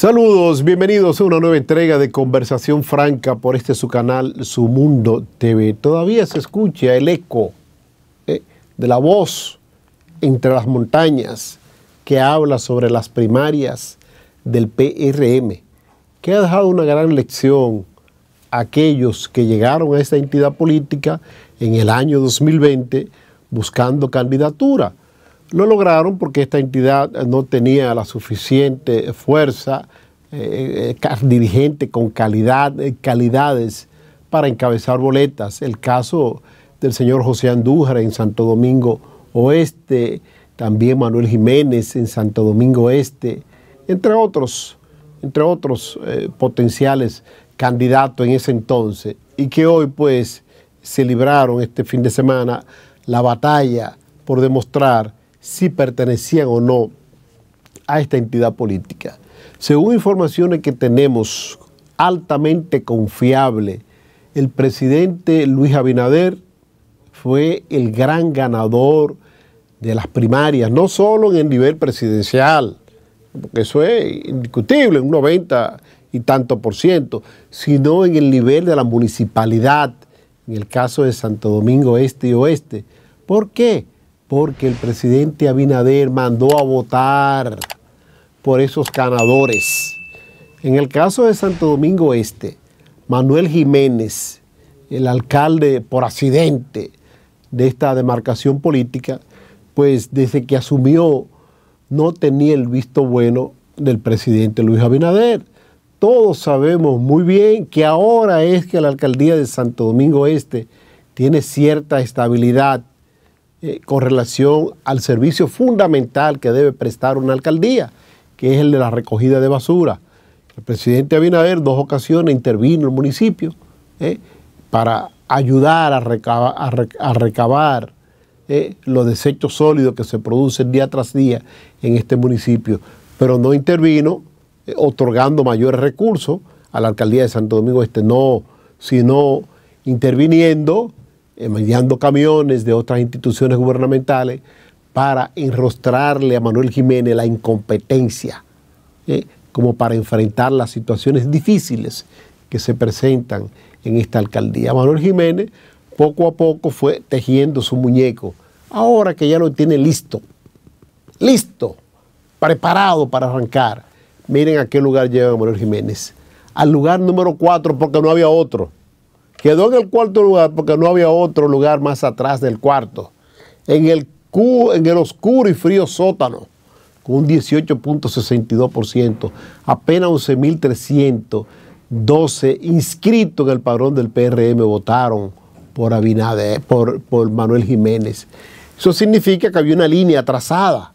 Saludos, bienvenidos a una nueva entrega de Conversación Franca por este su canal, Su Mundo TV. Todavía se escucha el eco eh, de la voz entre las montañas que habla sobre las primarias del PRM, que ha dejado una gran lección a aquellos que llegaron a esta entidad política en el año 2020 buscando candidatura lo lograron porque esta entidad no tenía la suficiente fuerza eh, eh, dirigente con calidad, eh, calidades para encabezar boletas. El caso del señor José Andújar en Santo Domingo Oeste, también Manuel Jiménez en Santo Domingo Este, entre otros, entre otros potenciales candidatos en ese entonces, y que hoy pues se libraron este fin de semana la batalla por demostrar si pertenecían o no a esta entidad política. Según informaciones que tenemos altamente confiable, el presidente Luis Abinader fue el gran ganador de las primarias, no solo en el nivel presidencial, porque eso es indiscutible, un 90 y tanto por ciento, sino en el nivel de la municipalidad, en el caso de Santo Domingo Este y Oeste. ¿Por qué? porque el presidente Abinader mandó a votar por esos ganadores. En el caso de Santo Domingo Este, Manuel Jiménez, el alcalde por accidente de esta demarcación política, pues desde que asumió no tenía el visto bueno del presidente Luis Abinader. Todos sabemos muy bien que ahora es que la alcaldía de Santo Domingo Este tiene cierta estabilidad eh, con relación al servicio fundamental que debe prestar una alcaldía, que es el de la recogida de basura. El presidente Abinader dos ocasiones intervino el municipio eh, para ayudar a, recabar, eh, los desechos sólidos que se producen día tras día en este municipio, pero no intervino otorgando mayores recursos a la alcaldía de Santo Domingo Este, no, sino interviniendo enviando eh, camiones de otras instituciones gubernamentales para enrostrarle a Manuel Jiménez la incompetencia, ¿eh? como para enfrentar las situaciones difíciles que se presentan en esta alcaldía. Manuel Jiménez poco a poco fue tejiendo su muñeco, ahora que ya lo tiene listo, listo, preparado para arrancar. Miren a qué lugar lleva Manuel Jiménez, al lugar número cuatro porque no había otro. Quedó en el cuarto lugar porque no había otro lugar más atrás del cuarto. En el, en el oscuro y frío sótano, con un 18.62%, apenas 11.312 inscritos en el padrón del PRM votaron por, Abinader, por, Manuel Jiménez. Eso significa que había una línea trazada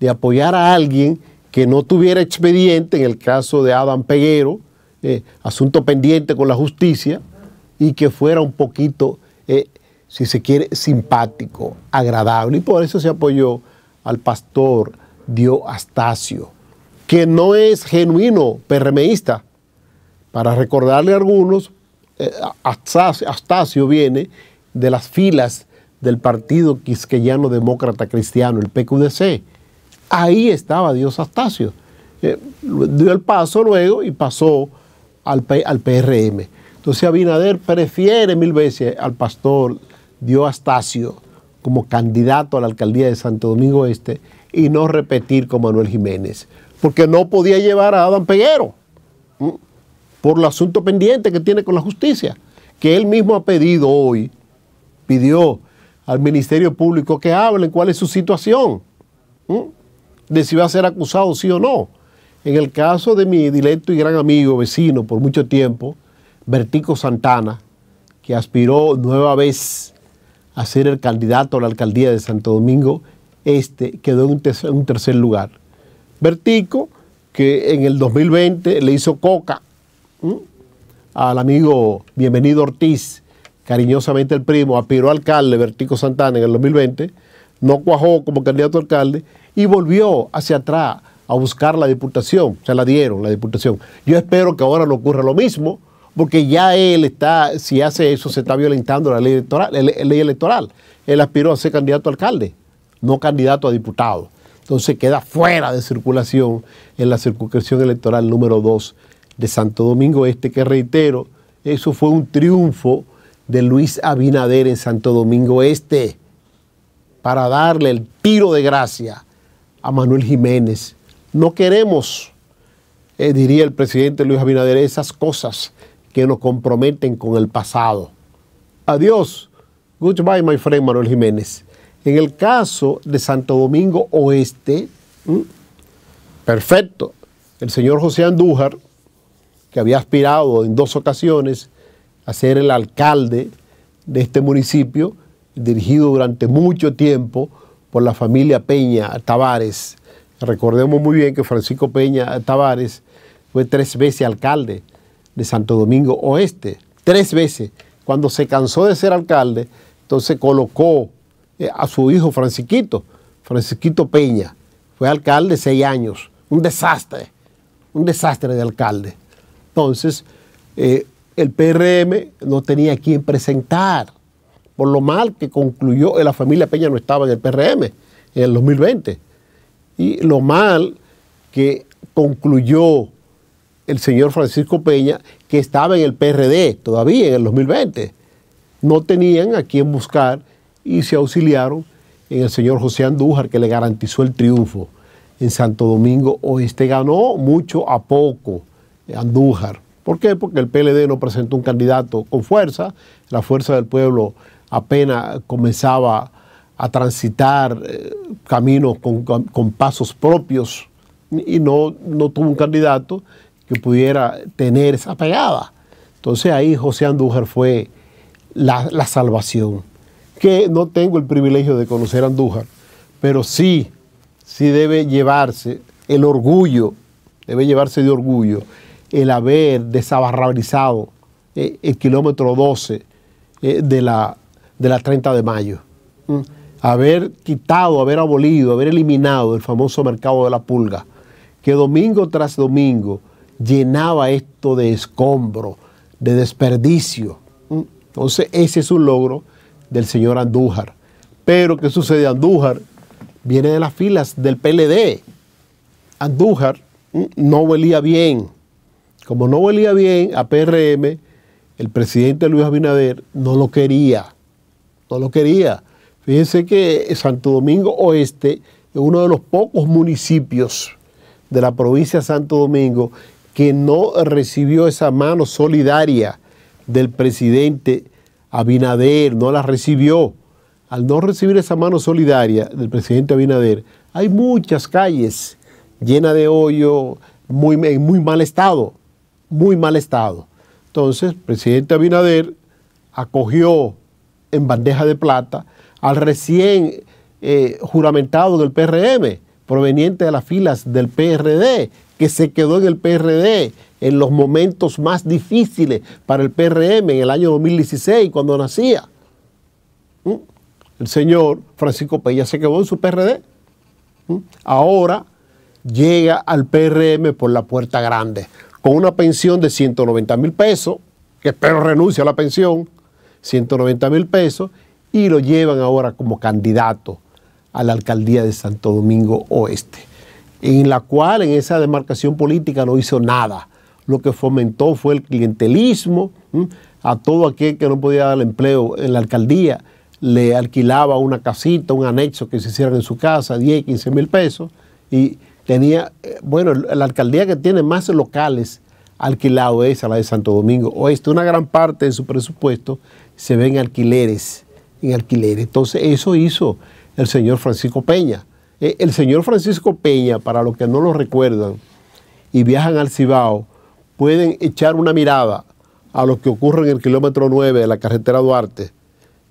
de apoyar a alguien que no tuviera expediente, en el caso de Adam Peguero, eh, asunto pendiente con la justicia, y que fuera un poquito, eh, si se quiere, simpático, agradable. Y por eso se apoyó al pastor Dios Astacio, que no es genuino PRMista. Para recordarle a algunos, eh, Astacio, viene de las filas del Partido Quisqueyano Demócrata Cristiano, el PQDC. Ahí estaba Dios Astacio. Eh, dio el paso luego y pasó al, al PRM. Entonces Abinader prefiere mil veces al pastor Dios Astacio como candidato a la alcaldía de Santo Domingo Este y no repetir con Manuel Jiménez, porque no podía llevar a Adam Peguero por el asunto pendiente que tiene con la justicia, que él mismo ha pedido hoy, pidió al Ministerio Público que hablen cuál es su situación, de si va a ser acusado sí o no. En el caso de mi dilecto y gran amigo, vecino por mucho tiempo, Bertico Santana, que aspiró nueva vez a ser el candidato a la alcaldía de Santo Domingo Este, quedó en un, tercer lugar. Bertico, que en el 2020 le hizo coca al amigo Bienvenido Ortiz, cariñosamente el primo, aspiró alcalde Bertico Santana en el 2020, no cuajó como candidato alcalde y volvió hacia atrás a buscar la diputación. Se la dieron, la diputación. Yo espero que ahora no ocurra lo mismo, porque ya él está, si hace eso, se está violentando la ley electoral. ley electoral. Él aspiró a ser candidato a alcalde, no candidato a diputado. Entonces queda fuera de circulación en la circunscripción electoral número 2 de Santo Domingo Este, que reitero, eso fue un triunfo de Luis Abinader en Santo Domingo Este para darle el tiro de gracia a Manuel Jiménez. No queremos, eh, diría el presidente Luis Abinader, esas cosas que nos comprometen con el pasado. Adiós. Goodbye, my friend Manuel Jiménez. En el caso de Santo Domingo Oeste, perfecto. El señor José Andújar, que había aspirado en dos ocasiones a ser el alcalde de este municipio, dirigido durante mucho tiempo por la familia Peña Tavares. Recordemos muy bien que Francisco Peña Tavares fue tres veces alcalde de Santo Domingo Oeste, tres veces. Cuando se cansó de ser alcalde, entonces colocó eh, a su hijo Francisquito, Francisquito Peña. Fue alcalde seis años, un desastre, un desastre de alcalde. Entonces, eh, el PRM no tenía quien presentar, por lo mal que concluyó, eh, la familia Peña no estaba en el PRM en el 2020, y lo mal que concluyó el señor Francisco Peña, que estaba en el PRD todavía en el 2020. No tenían a quién buscar y se auxiliaron en el señor José Andújar, que le garantizó el triunfo en Santo Domingo Oeste. Ganó mucho a poco Andújar. ¿Por qué? Porque el PLD no presentó un candidato con fuerza, la fuerza del pueblo apenas comenzaba a transitar eh, caminos con, pasos propios y no, no tuvo un candidato que pudiera tener esa pegada. Entonces ahí José Andújar fue la, salvación. Que no tengo el privilegio de conocer a Andújar, pero sí, sí debe llevarse el orgullo, debe llevarse de orgullo el haber desabarrabrizado eh, el kilómetro 12 eh, de, la, de la 30 de mayo. ¿Mm? Haber quitado, haber abolido, haber eliminado el famoso mercado de la pulga, que domingo tras domingo llenaba esto de escombro, de desperdicio. Mm. Entonces ese es un logro del señor Andújar. Pero ¿qué sucede? Andújar viene de las filas del PLD. Andújar mm, no volía bien. Como no volía bien a PRM, el presidente Luis Abinader no lo quería. No lo quería. Fíjense que Santo Domingo Oeste es uno de los pocos municipios de la provincia de Santo Domingo que no recibió esa mano solidaria del presidente Abinader, no la recibió. Al no recibir esa mano solidaria del presidente Abinader, hay muchas calles llenas de hoyo, muy, en muy mal estado, muy mal estado. Entonces, el presidente Abinader acogió en bandeja de plata al recién eh, juramentado del PRM, proveniente de las filas del PRD, que se quedó en el PRD en los momentos más difíciles para el PRM en el año 2016, cuando nacía. ¿Mm? El señor Francisco Peña se quedó en su PRD. ¿Mm? Ahora llega al PRM por la puerta grande, con una pensión de 190 mil pesos, que espero renuncie a la pensión, 190 mil pesos, y lo llevan ahora como candidato a la alcaldía de Santo Domingo Oeste en la cual en esa demarcación política no hizo nada. Lo que fomentó fue el clientelismo, a todo aquel que no podía dar empleo en la alcaldía le alquilaba una casita, un anexo que se hiciera en su casa, 10, 15 mil pesos, y tenía, eh, bueno, la alcaldía que tiene más locales alquilados es a la de Santo Domingo Oeste, una gran parte de su presupuesto se ve alquileres, en alquileres. Entonces eso hizo el señor Francisco Peña. Eh, el señor Francisco Peña, para los que no lo recuerdan y viajan al Cibao, pueden echar una mirada a lo que ocurre en el kilómetro 9 de la carretera Duarte.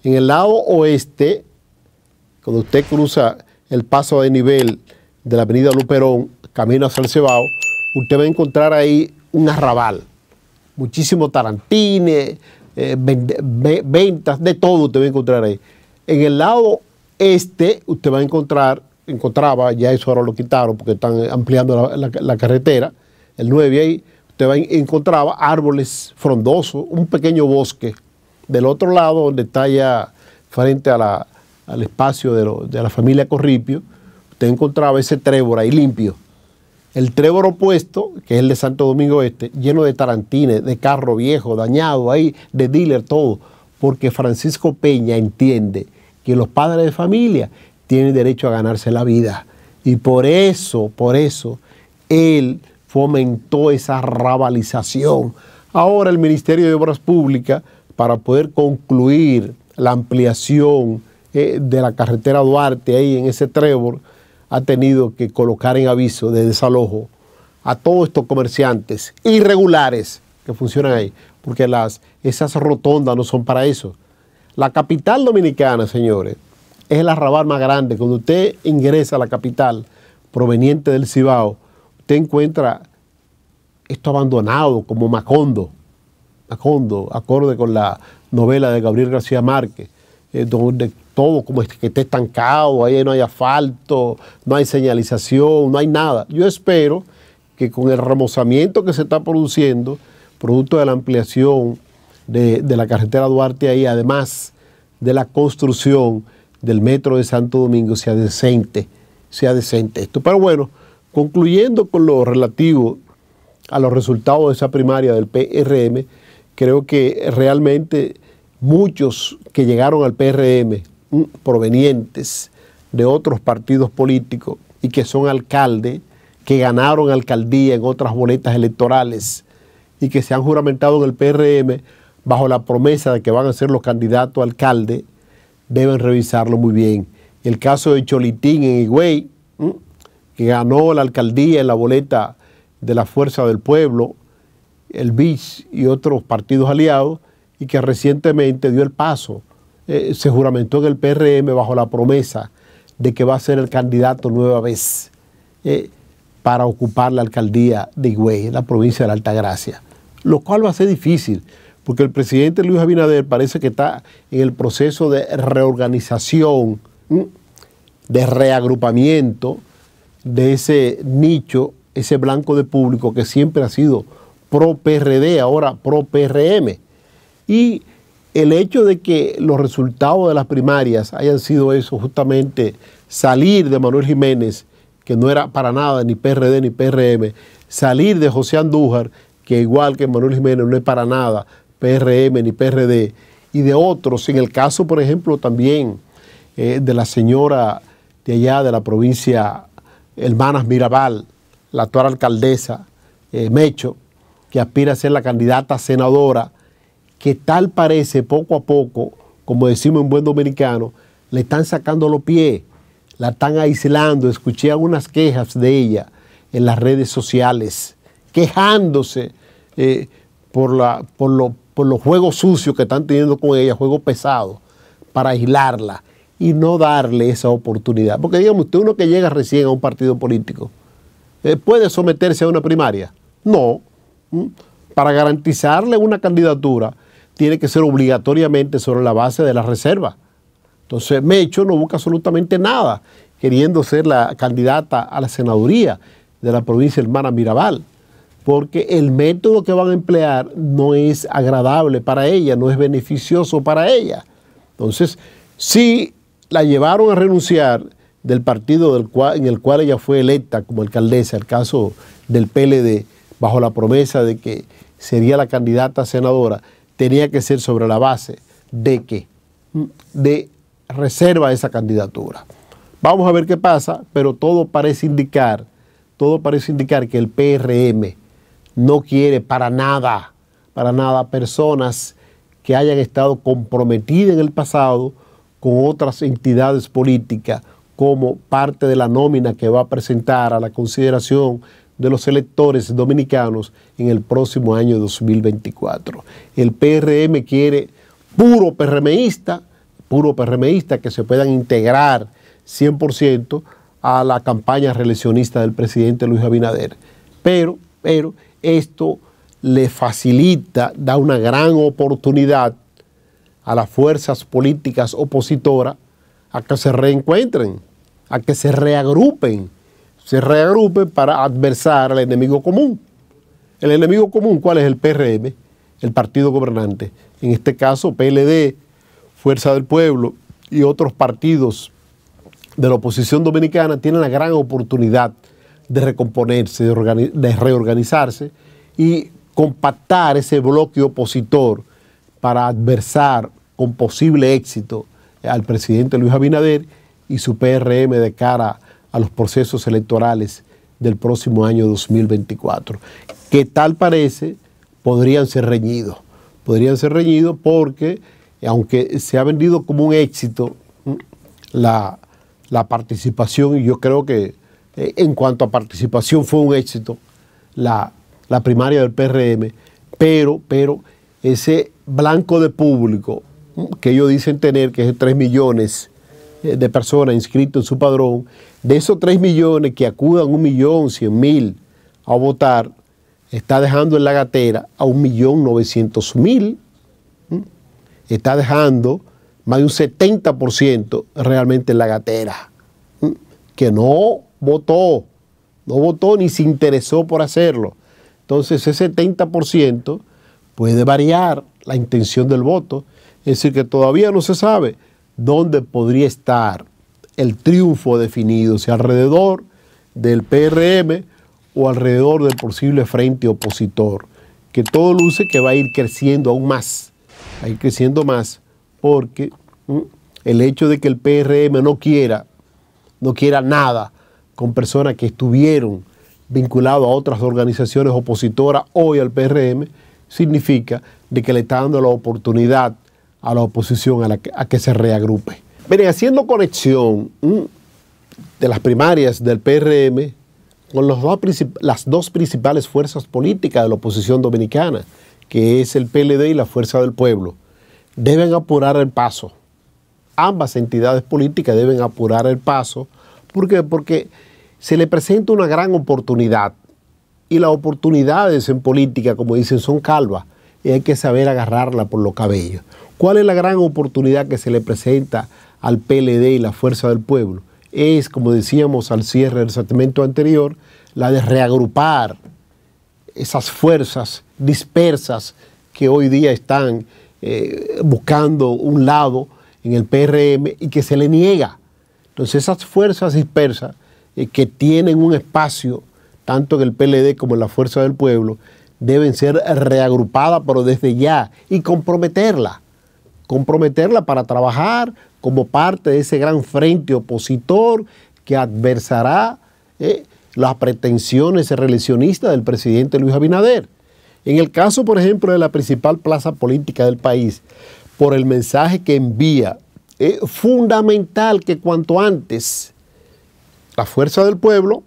En el lado oeste, cuando usted cruza el paso de nivel de la avenida Luperón, camino hacia el Cibao, usted va a encontrar ahí un arrabal. Muchísimos tarantines, eh, ventas, de todo usted va a encontrar ahí. En el lado este, usted va a encontrar encontraba, ya eso ahora lo quitaron porque están eh, ampliando la, carretera, el 9 ahí, usted va, encontraba árboles frondosos, un pequeño bosque. Del otro lado, donde está ya frente al espacio de, la familia Corripio, usted encontraba ese trébora ahí limpio. El trébora opuesto, que es el de Santo Domingo Este, lleno de tarantines, de carro viejo, dañado ahí, de dealer, todo. Porque Francisco Peña entiende que los padres de familia tiene derecho a ganarse la vida. Y por eso, por eso, él fomentó esa rabalización. Ahora el Ministerio de Obras Públicas, para poder concluir la ampliación eh, de la carretera Duarte ahí en ese trébol, ha tenido que colocar en aviso de desalojo a todos estos comerciantes irregulares que funcionan ahí, porque las, esas rotondas no son para eso. La capital dominicana, señores, es el arrabal más grande. Cuando usted ingresa a la capital proveniente del Cibao, usted encuentra esto abandonado como Macondo, Macondo, acorde con la novela de Gabriel García Márquez, eh, donde todo como es que esté estancado, ahí no hay asfalto, no hay señalización, no hay nada. Yo espero que con el remozamiento que se está produciendo, producto de la ampliación de, de la carretera Duarte ahí, además de la construcción del metro de Santo Domingo sea decente, sea decente esto. Pero bueno, concluyendo con lo relativo a los resultados de esa primaria del PRM, creo que realmente muchos que llegaron al PRM mm, provenientes de otros partidos políticos y que son alcaldes, que ganaron alcaldía en otras boletas electorales y que se han juramentado en el PRM bajo la promesa de que van a ser los candidatos a alcalde, deben revisarlo muy bien. El caso de Cholitín en Higüey, que ganó la alcaldía en la boleta de la Fuerza del Pueblo, el BIS y otros partidos aliados, y que recientemente dio el paso, eh, se juramentó en el PRM bajo la promesa de que va a ser el candidato nueva vez eh, para ocupar la alcaldía de Higüey, en la provincia de la Altagracia, lo cual va a ser difícil, porque el presidente Luis Abinader parece que está en el proceso de reorganización, de reagrupamiento de ese nicho, ese blanco de público que siempre ha sido pro PRD, ahora pro PRM. Y el hecho de que los resultados de las primarias hayan sido eso, justamente salir de Manuel Jiménez, que no era para nada ni PRD ni PRM, salir de José Andújar, que igual que Manuel Jiménez no es para nada PRM ni PRD, y de otros. En el caso, por ejemplo, también eh, de la señora de allá de la provincia Hermanas Mirabal, la actual alcaldesa eh, Mecho, que aspira a ser la candidata senadora, que tal parece poco a poco, como decimos en buen dominicano, le están sacando los pies, la están aislando. Escuché algunas quejas de ella en las redes sociales, quejándose eh, por, la, por, lo, por los juegos sucios que están teniendo con ella, juegos pesados, para aislarla y no darle esa oportunidad. Porque digamos, usted, uno que llega recién a un partido político, eh, ¿puede someterse a una primaria? No. Mm. Para garantizarle una candidatura, tiene que ser obligatoriamente sobre la base de la reserva. Entonces, Mecho no busca absolutamente nada, queriendo ser la candidata a la senaduría de la provincia hermana Mirabal porque el método que van a emplear no es agradable para ella, no es beneficioso para ella. Entonces, si la llevaron a renunciar del partido en el cual ella fue electa como alcaldesa, el caso del PLD, bajo la promesa de que sería la candidata senadora, tenía que ser sobre la base de que de reserva esa candidatura. Vamos a ver qué pasa, pero todo parece indicar, todo parece indicar que el PRM no quiere para nada, para nada personas que hayan estado comprometidas en el pasado con otras entidades políticas como parte de la nómina que va a presentar a la consideración de los electores dominicanos en el próximo año 2024. El PRM quiere puro PRMista, puro PRMista que se puedan integrar 100% a la campaña reeleccionista del presidente Luis Abinader. Pero, pero esto le facilita, da una gran oportunidad a las fuerzas políticas opositoras a que se reencuentren, a que se reagrupen, se reagrupen para adversar al enemigo común. El enemigo común, ¿cuál es el PRM? El partido gobernante. En este caso, PLD, Fuerza del Pueblo y otros partidos de la oposición dominicana tienen la gran oportunidad de recomponerse, de, reorganizarse y compactar ese bloque opositor para adversar con posible éxito al presidente Luis Abinader y su PRM de cara a los procesos electorales del próximo año 2024, que tal parece podrían ser reñidos. Podrían ser reñidos porque, aunque se ha vendido como un éxito mm, la, la participación, y yo creo que eh, en cuanto a participación fue un éxito la, primaria del PRM, pero, pero ese blanco de público que ellos dicen tener, que es de 3 millones eh, de personas inscritas en su padrón, de esos 3 millones que acudan un millón, a votar, está dejando en la gatera a un millón mil, está dejando más de un 70% realmente en la gatera, que no votó, no votó ni se interesó por hacerlo. Entonces ese 70% puede variar la intención del voto, es decir, que todavía no se sabe dónde podría estar el triunfo definido, si alrededor del PRM o alrededor del posible frente opositor, que todo luce que va a ir creciendo aún más, va a ir creciendo más, porque mm, el hecho de que el PRM no quiera, no quiera nada con personas que estuvieron vinculados a otras organizaciones opositoras hoy al PRM, significa de que le está dando la oportunidad a la oposición a, que, se reagrupe. Miren, haciendo conexión de las primarias del PRM con las dos principales fuerzas políticas de la oposición dominicana, que es el PLD y la Fuerza del Pueblo, deben apurar el paso. Ambas entidades políticas deben apurar el paso. ¿Por qué? Porque se le presenta una gran oportunidad. Y las oportunidades en política, como dicen, son calvas y hay que saber agarrarla por los cabellos. ¿Cuál es la gran oportunidad que se le presenta al PLD y la Fuerza del Pueblo? Es, como decíamos al cierre del sentimiento anterior, la de reagrupar esas fuerzas dispersas que hoy día están eh, buscando un lado en el PRM y que se le niega. Entonces esas fuerzas dispersas eh, que tienen un espacio, tanto en el PLD como en la Fuerza del Pueblo, deben ser reagrupadas, pero desde ya, y comprometerla, comprometerla para trabajar como parte de ese gran frente opositor que adversará eh, las pretensiones reeleccionistas del presidente Luis Abinader. En el caso, por ejemplo, de la principal plaza política del país, por el mensaje que envía, es eh, fundamental que cuanto antes la fuerza del pueblo,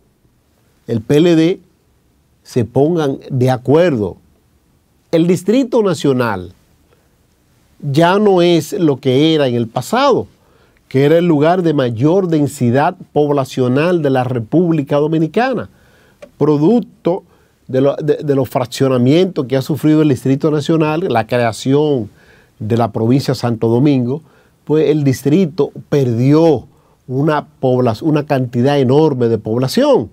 el PLD, se pongan de acuerdo. El Distrito Nacional ya no es lo que era en el pasado, que era el lugar de mayor densidad poblacional de la República Dominicana, producto de, los fraccionamientos que ha sufrido el Distrito Nacional, la creación de la provincia de Santo Domingo, pues el distrito perdió una, una cantidad enorme de población.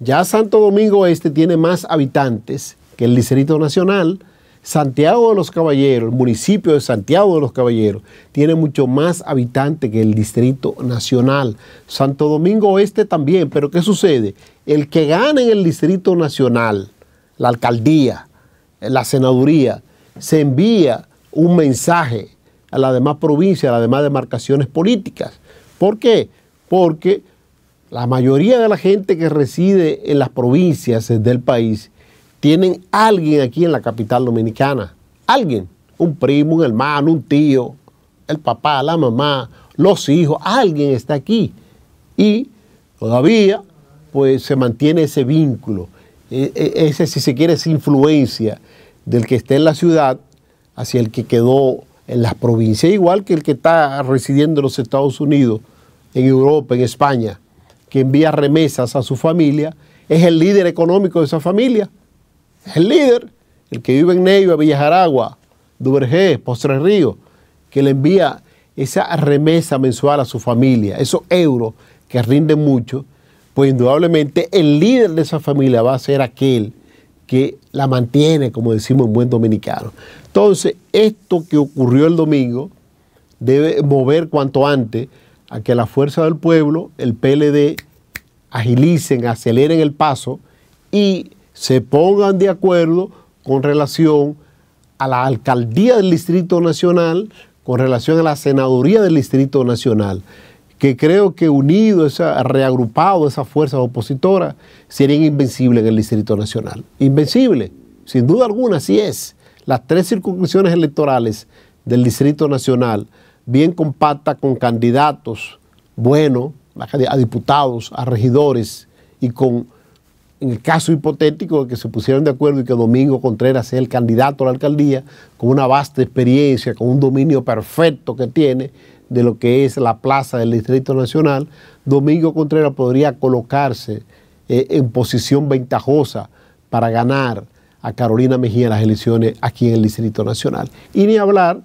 Ya Santo Domingo Este tiene más habitantes que el Distrito Nacional. Santiago de los Caballeros, el municipio de Santiago de los Caballeros, tiene mucho más habitantes que el Distrito Nacional. Santo Domingo Oeste también, pero ¿qué sucede? El que gana en el Distrito Nacional, la alcaldía, la senaduría, se envía un mensaje a las demás provincias, a las demás demarcaciones políticas. ¿Por qué? Porque la mayoría de la gente que reside en las provincias del país tienen alguien aquí en la capital dominicana. Alguien. Un primo, un hermano, un tío, el papá, la mamá, los hijos. Alguien está aquí. Y todavía pues se mantiene ese vínculo. E, e, ese, si se quiere, esa influencia del que está en la ciudad hacia el que quedó en las provincias, igual que el que está residiendo en los Estados Unidos en Europa, en España, que envía remesas a su familia, es el líder económico de esa familia. Es el líder, el que vive en Neiva, Villajaragua, Duvergés, Postre Río, que le envía esa remesa mensual a su familia, esos euros que rinden mucho, pues indudablemente el líder de esa familia va a ser aquel que la mantiene, como decimos en buen dominicano. Entonces, esto que ocurrió el domingo debe mover cuanto antes a que la fuerza del pueblo, el PLD, agilicen, aceleren el paso y se pongan de acuerdo con relación a la alcaldía del Distrito Nacional, con relación a la senaduría del Distrito Nacional, que creo que unido, esa, reagrupado esas fuerzas opositoras, serían invencibles en el Distrito Nacional. Invencible, sin duda alguna, así es. Las tres circunscripciones electorales del Distrito Nacional bien compacta con candidatos buenos, a diputados, a regidores y con, en el caso hipotético de que se pusieran de acuerdo y que Domingo Contreras sea el candidato a la alcaldía, con una vasta experiencia, con un dominio perfecto que tiene de lo que es la plaza del Distrito Nacional, Domingo Contreras podría colocarse eh, en posición ventajosa para ganar a Carolina Mejía en las elecciones aquí en el Distrito Nacional. Y ni hablar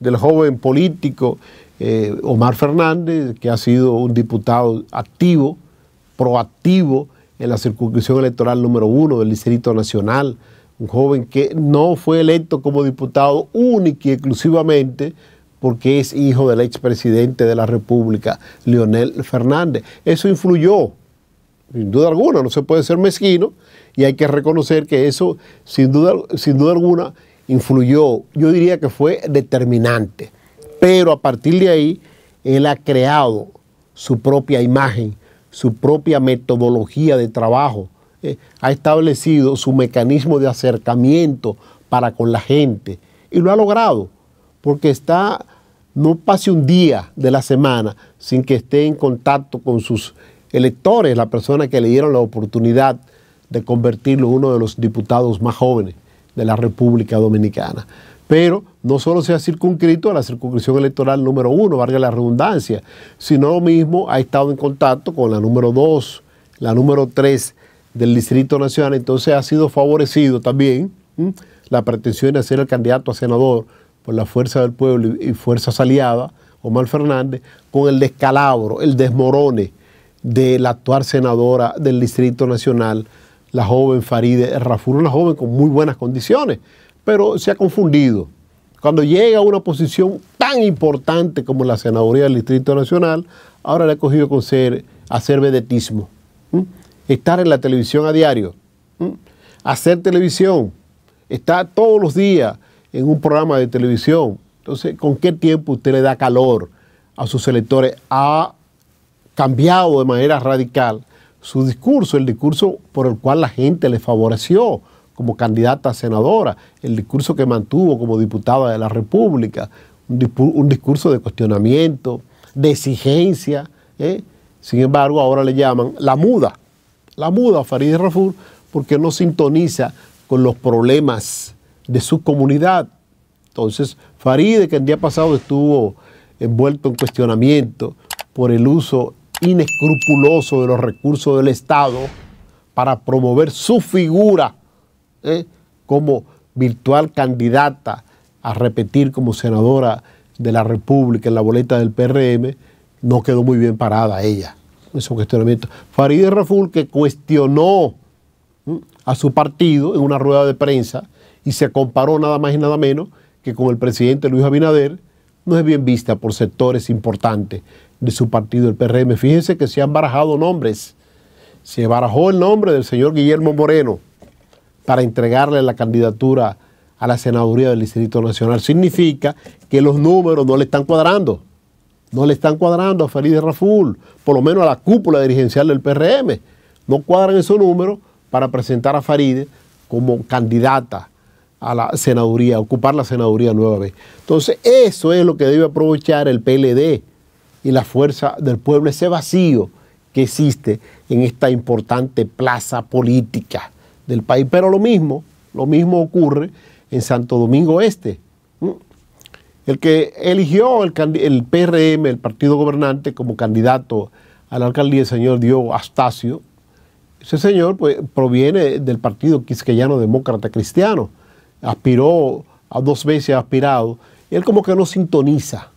del joven político eh, Omar Fernández, que ha sido un diputado activo, proactivo en la circunscripción electoral número uno del Distrito Nacional, un joven que no fue electo como diputado único y exclusivamente porque es hijo del expresidente de la República, Leonel Fernández. Eso influyó, sin duda alguna, no se puede ser mezquino, y hay que reconocer que eso, sin duda, sin duda alguna, influyó, yo diría que fue determinante. Pero a partir de ahí, él ha creado su propia imagen, su propia metodología de trabajo, eh, ha establecido su mecanismo de acercamiento para con la gente y lo ha logrado, porque está, no pase un día de la semana sin que esté en contacto con sus electores, la persona que le dieron la oportunidad de convertirlo en uno de los diputados más jóvenes de la República Dominicana. Pero no solo se ha circunscrito a la circunscripción electoral número uno, valga la redundancia, sino lo mismo ha estado en contacto con la número dos, la número tres del Distrito Nacional. Entonces ha sido favorecido también la pretensión de ser el candidato a senador por la Fuerza del Pueblo y Fuerzas Aliadas, Omar Fernández, con el descalabro, el desmorone de la actual senadora del Distrito Nacional, la joven Faride Rafur, una joven con muy buenas condiciones, pero se ha confundido. Cuando llega a una posición tan importante como la senaduría del Distrito Nacional, ahora le ha cogido con ser, hacer vedetismo, estar en la televisión a diario, hacer televisión, estar todos los días en un programa de televisión. Entonces, ¿con qué tiempo usted le da calor a sus electores? Ha cambiado de manera radical su discurso, el discurso por el cual la gente le favoreció como candidata a senadora, el discurso que mantuvo como diputada de la República, un, discurso de cuestionamiento, de exigencia. ¿eh? Sin embargo, ahora le llaman la muda, la muda Farideh Rafur, porque no sintoniza con los problemas de su comunidad. Entonces, Farideh, que el día pasado estuvo envuelto en cuestionamiento por el uso inescrupuloso de los recursos del Estado para promover su figura ¿eh? como virtual candidata a repetir como senadora de la República en la boleta del PRM, no quedó muy bien parada ella. un cuestionamiento Farideh Raful que cuestionó a su partido en una rueda de prensa y se comparó nada más y nada menos que con el presidente Luis Abinader, no es bien vista por sectores importantes de su partido, el PRM. Fíjense que se han barajado nombres. Se barajó el nombre del señor Guillermo Moreno para entregarle la candidatura a la senaduría del Distrito Nacional. Significa que los números no le están cuadrando. No le están cuadrando a Farideh Raful, por lo menos a la cúpula dirigencial del PRM. No cuadran esos números para presentar a Faride como candidata a la senaduría, ocupar la senaduría nueva vez. Entonces, eso es lo que debe aprovechar el PLD y la fuerza del pueblo, ese vacío que existe en esta importante plaza política del país. Pero lo mismo, lo mismo ocurre en Santo Domingo Este. ¿Mm? El que eligió el, PRM, el partido gobernante, como candidato a la alcaldía, el señor Diogo Astacio, ese señor pues, proviene del partido quisqueyano demócrata cristiano. Aspiró a dos veces aspirado. Él como que no sintoniza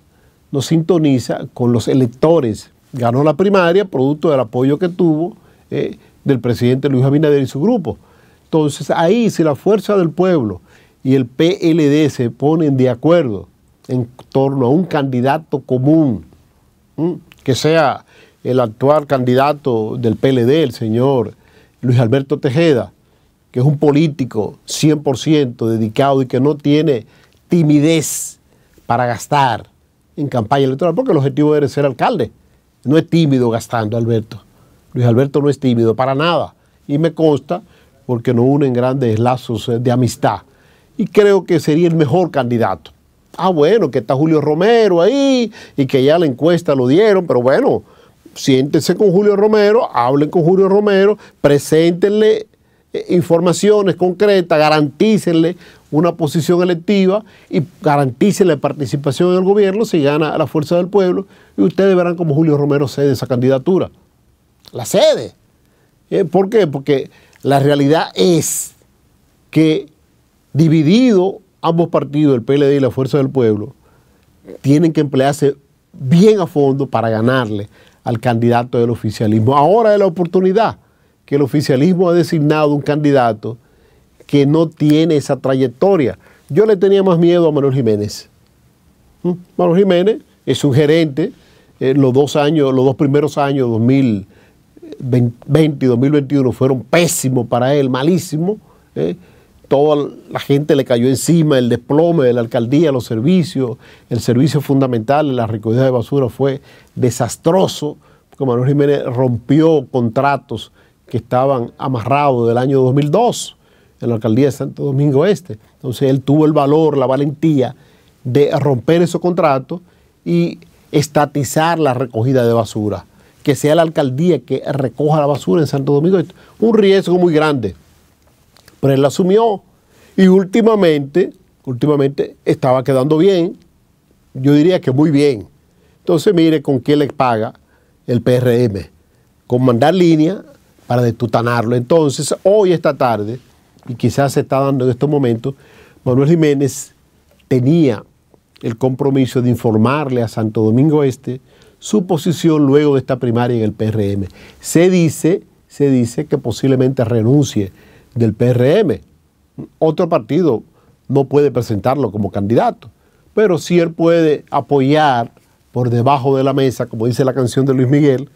no sintoniza con los electores. Ganó la primaria producto del apoyo que tuvo eh, del presidente Luis Abinader y su grupo. Entonces ahí si la fuerza del pueblo y el PLD se ponen de acuerdo en torno a un candidato común, que sea el actual candidato del PLD, el señor Luis Alberto Tejeda, que es un político 100% dedicado y que no tiene timidez para gastar, en campaña electoral, porque el objetivo era ser alcalde. No es tímido gastando, Alberto. Luis Alberto no es tímido para nada. Y me consta porque no unen grandes lazos eh, de amistad. Y creo que sería el mejor candidato. Ah, bueno, que está Julio Romero ahí y que ya la encuesta lo dieron, pero bueno, siéntense con Julio Romero, hablen con Julio Romero, preséntenle eh, informaciones concretas, garantícenle una posición electiva y garantice la participación en el gobierno si gana a la fuerza del pueblo y ustedes verán cómo Julio Romero cede esa candidatura. La cede. Eh, ¿Por qué? Porque la realidad es que dividido ambos partidos, el PLD y la Fuerza del Pueblo, tienen que emplearse bien a fondo para ganarle al candidato del oficialismo. Ahora es la oportunidad que el oficialismo ha designado un candidato que no tiene esa trayectoria. Yo le tenía más miedo a Manuel Jiménez. ¿Mm? Manuel Jiménez es un gerente, eh, los dos años, los dos primeros años, 2020 y 2021, fueron pésimos para él, malísimos. ¿eh? Toda la gente le cayó encima, el desplome de la alcaldía, los servicios, el servicio fundamental, la recogida de basura fue desastroso, porque Manuel Jiménez rompió contratos que estaban amarrados del año 2002. ...en la alcaldía de Santo Domingo Este. Entonces él tuvo el valor, la valentía de romper esos contratos y estatizar la recogida de basura, que sea la alcaldía que recoja la basura en Santo Domingo Este. Un riesgo muy grande, pero él lo asumió y últimamente, últimamente estaba quedando bien, yo diría que muy bien. Entonces mire con qué le paga el PRM, con mandar línea para detutanarlo. Entonces hoy esta tarde y quizás se está dando en estos momentos, Manuel Jiménez tenía el compromiso de informarle a Santo Domingo Este su posición luego de esta primaria en el PRM. Se dice, se dice que posiblemente renuncie del PRM. Otro partido no puede presentarlo como candidato, pero sí él puede apoyar por debajo de la mesa, como dice la canción de Luis Miguel,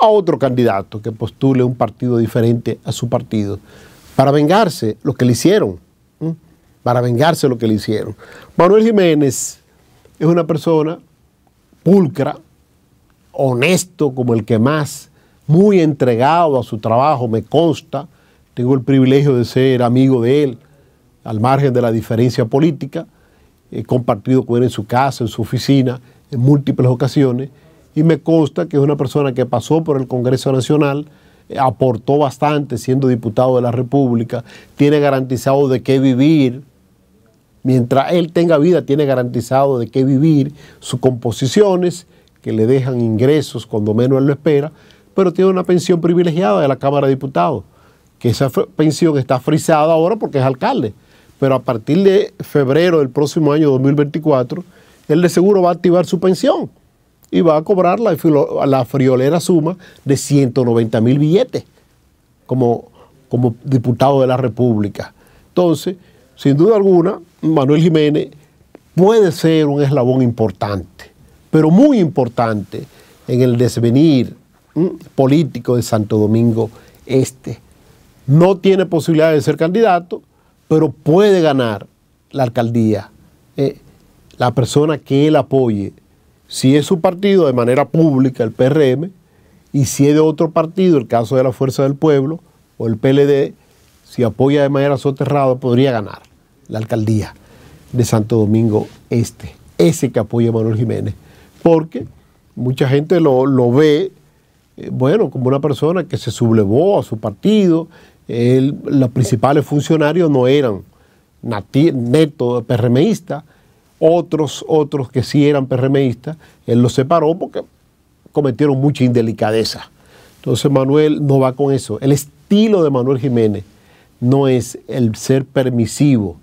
a otro candidato que postule un partido diferente a su partido para vengarse lo que le hicieron. Para vengarse lo que le hicieron. Manuel Jiménez es una persona pulcra, honesto como el que más, muy entregado a su trabajo, me consta. Tengo el privilegio de ser amigo de él, al margen de la diferencia política. He compartido con él en su casa, en su oficina, en múltiples ocasiones. Y me consta que es una persona que pasó por el Congreso Nacional, aportó bastante siendo diputado de la República, tiene garantizado de qué vivir. Mientras él tenga vida, tiene garantizado de qué vivir sus composiciones, que le dejan ingresos cuando menos él lo espera, pero tiene una pensión privilegiada de la Cámara de Diputados, que esa pensión está frisada ahora porque es alcalde, pero a partir de febrero del próximo año 2024, él de seguro va a activar su pensión y va a cobrar la, la friolera suma de 190 mil billetes como, como diputado de la República. Entonces, sin duda alguna, Manuel Jiménez puede ser un eslabón importante, pero muy importante en el desvenir político de Santo Domingo Este. No tiene posibilidad de ser candidato, pero puede ganar la alcaldía eh, la persona que él apoye si es su partido de manera pública, el PRM, y si es de otro partido, el caso de la Fuerza del Pueblo o el PLD, si apoya de manera soterrada, podría ganar la alcaldía de Santo Domingo Este, ese que apoya Manuel Jiménez, porque mucha gente lo, ve, eh, bueno, como una persona que se sublevó a su partido, los principales funcionarios no eran neto PRMistas, otros, otros que sí eran PRMistas, él los separó porque cometieron mucha indelicadeza. Entonces Manuel no va con eso. El estilo de Manuel Jiménez no es el ser permisivo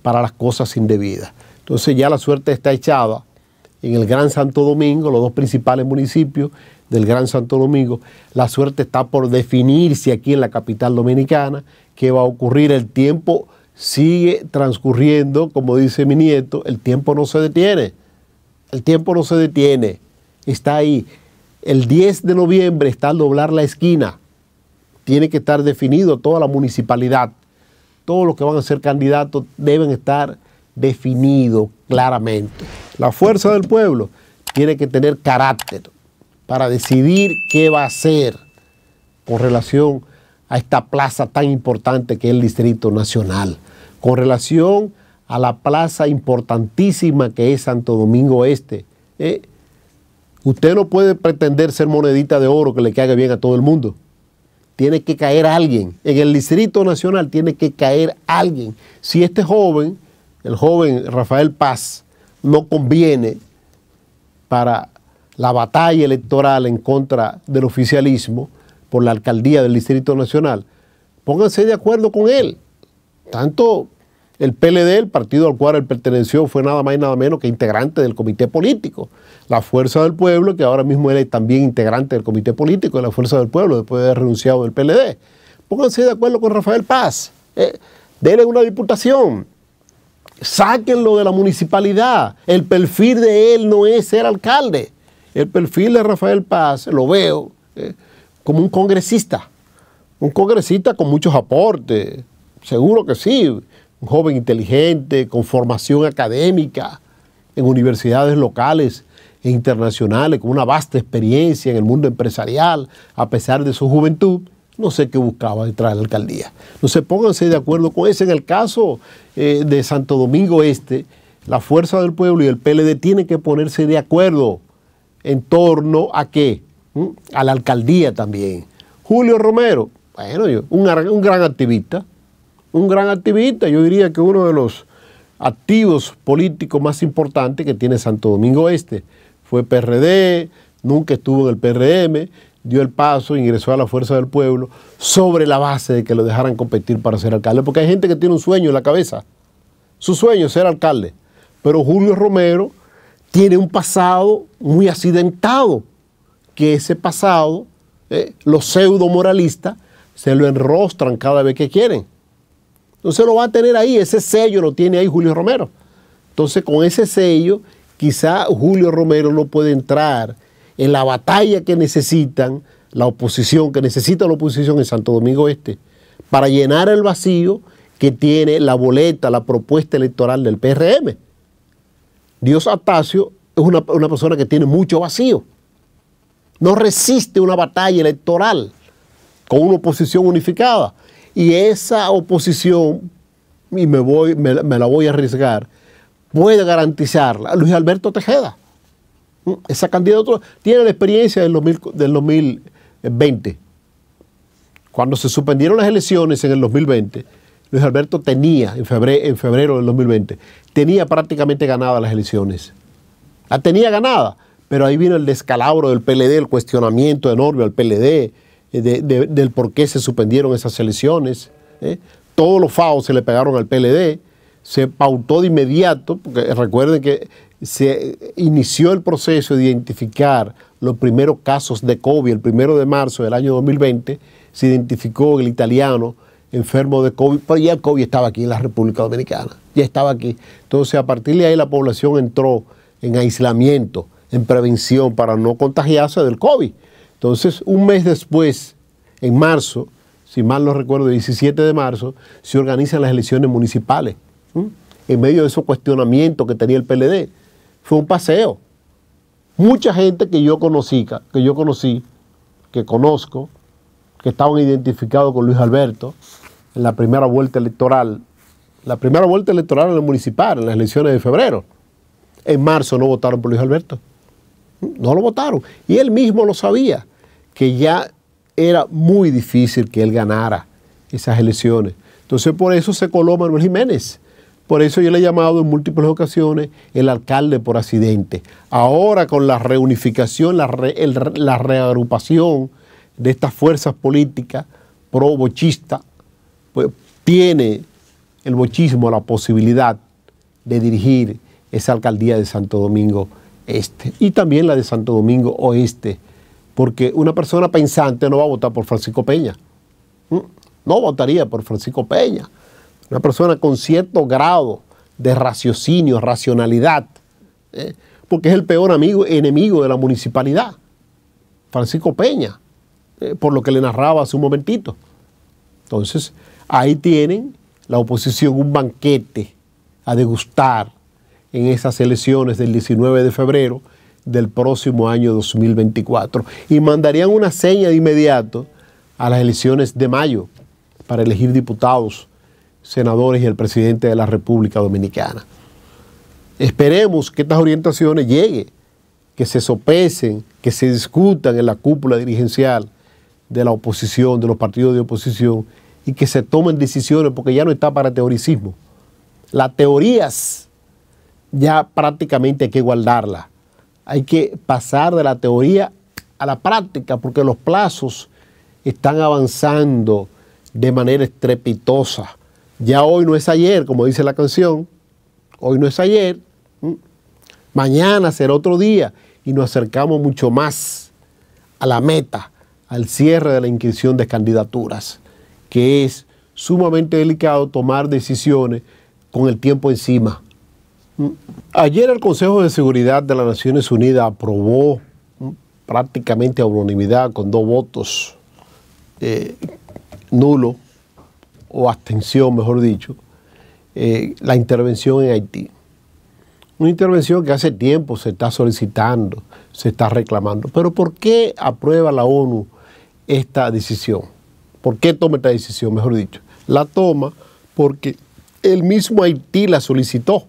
para las cosas indebidas. Entonces ya la suerte está echada en el Gran Santo Domingo, los dos principales municipios del Gran Santo Domingo. La suerte está por definirse aquí en la capital dominicana, que va a ocurrir el tiempo sigue transcurriendo, como dice mi nieto, el tiempo no se detiene. El tiempo no se detiene. Está ahí. El 10 de noviembre está al doblar la esquina. Tiene que estar definido toda la municipalidad. Todos los que van a ser candidatos deben estar definidos claramente. La fuerza del pueblo tiene que tener carácter para decidir qué va a hacer con relación a esta plaza tan importante que es el Distrito Nacional con relación a la plaza importantísima que es Santo Domingo Este. Eh, usted no puede pretender ser monedita de oro que le caiga bien a todo el mundo. Tiene que caer alguien. En el Distrito Nacional tiene que caer alguien. Si este joven, el joven Rafael Paz, no conviene para la batalla electoral en contra del oficialismo por la alcaldía del Distrito Nacional, pónganse de acuerdo con él. Tanto el PLD, el partido al cual él perteneció, fue nada más y nada menos que integrante del comité político. La Fuerza del Pueblo, que ahora mismo él es también integrante del comité político de la Fuerza del Pueblo, después de haber renunciado del PLD. Pónganse de acuerdo con Rafael Paz. Eh, denle una diputación. Sáquenlo de la municipalidad. El perfil de él no es ser alcalde. El perfil de Rafael Paz lo veo eh, como un congresista. Un congresista con muchos aportes. Seguro que sí joven inteligente, con formación académica en universidades locales e internacionales, con una vasta experiencia en el mundo empresarial, a pesar de su juventud, no sé qué buscaba detrás de la alcaldía. No se pónganse de acuerdo con eso. En el caso eh, de Santo Domingo Este, la fuerza del pueblo y el PLD tienen que ponerse de acuerdo en torno a qué? ¿Mm? A la alcaldía también. Julio Romero, bueno, un gran activista, un gran activista, yo diría que uno de los activos políticos más importantes que tiene Santo Domingo Este. Fue PRD, nunca estuvo en el PRM, dio el paso, ingresó a la Fuerza del Pueblo sobre la base de que lo dejaran competir para ser alcalde, porque hay gente que tiene un sueño en la cabeza. Su sueño es ser alcalde. Pero Julio Romero tiene un pasado muy accidentado, que ese pasado, eh, los pseudo moralistas, se lo enrostran cada vez que quieren. Entonces lo va a tener ahí, ese sello lo tiene ahí Julio Romero. Entonces con ese sello quizá Julio Romero no puede entrar en la batalla que necesitan la oposición, que necesita la oposición en Santo Domingo Este, para llenar el vacío que tiene la boleta, la propuesta electoral del PRM. Dios Atacio es una, una persona que tiene mucho vacío. No resiste una batalla electoral con una oposición unificada. Y esa oposición, y me, voy, me, la voy a arriesgar, puede garantizarla Luis Alberto Tejeda. Esa candidatura tiene la experiencia del, 2020. Cuando se suspendieron las elecciones en el 2020, Luis Alberto tenía, en febrero, en febrero del 2020, tenía prácticamente ganadas las elecciones. La tenía ganada, pero ahí vino el descalabro del PLD, el cuestionamiento enorme al PLD, eh, del por qué se suspendieron esas elecciones. ¿eh? Todos los FAO se le pegaron al PLD, se pautó de inmediato, porque recuerden que se inició el proceso de identificar los primeros casos de COVID el primero de marzo del año 2020, se identificó el italiano enfermo de COVID, pero ya el COVID estaba aquí en la República Dominicana, ya estaba aquí. Entonces a partir de ahí la población entró en aislamiento, en prevención para no contagiarse del COVID. Entonces, un mes después, en marzo, si mal no recuerdo, el 17 de marzo, se organizan las elecciones municipales. En medio de esos cuestionamientos que tenía el PLD. Fue un paseo. Mucha gente que yo conocí, que yo conocí, que conozco, que estaban identificados con Luis Alberto en la primera vuelta electoral, la primera vuelta electoral en el municipal, en las elecciones de febrero. En marzo no votaron por Luis Alberto. No lo votaron. Y él mismo lo sabía, que ya era muy difícil que él ganara esas elecciones. Entonces por eso se coló Manuel Jiménez. Por eso yo le he llamado en múltiples ocasiones el alcalde por accidente. Ahora con la reunificación, la, reagrupación de estas fuerzas políticas pro-bochista, pues tiene el bochismo la posibilidad de dirigir esa alcaldía de Santo Domingo este y también la de Santo Domingo Oeste, porque una persona pensante no va a votar por Francisco Peña. Mm, no votaría por Francisco Peña. Una persona con cierto grado de raciocinio, racionalidad, eh, porque es el peor amigo, enemigo de la municipalidad, Francisco Peña, eh, por lo que le narraba hace un momentito. Entonces, ahí tienen la oposición un banquete a degustar, en esas elecciones del 19 de febrero del próximo año 2024 y mandarían una seña de inmediato a las elecciones de mayo para elegir diputados, senadores y el presidente de la República Dominicana. Esperemos que estas orientaciones lleguen, que se sopesen, que se discutan en la cúpula dirigencial de la oposición, de los partidos de oposición, y que se tomen decisiones, porque ya no está para teoricismo. Las teorías ya prácticamente hay que guardarla. Hay que pasar de la teoría a la práctica porque los plazos están avanzando de manera estrepitosa. Ya hoy no es ayer, como dice la canción, hoy no es ayer, mañana será otro día y nos acercamos mucho más a la meta, al cierre de la inscripción de candidaturas, que es sumamente delicado tomar decisiones con el tiempo encima. Ayer el Consejo de Seguridad de las Naciones Unidas aprobó prácticamente a unanimidad con dos votos eh, nulo o abstención, mejor dicho, eh, la intervención en Haití. Una intervención que hace tiempo se está solicitando, se está reclamando. Pero ¿por qué aprueba la ONU esta decisión? ¿Por qué toma esta decisión, mejor dicho? La toma porque el mismo Haití la solicitó.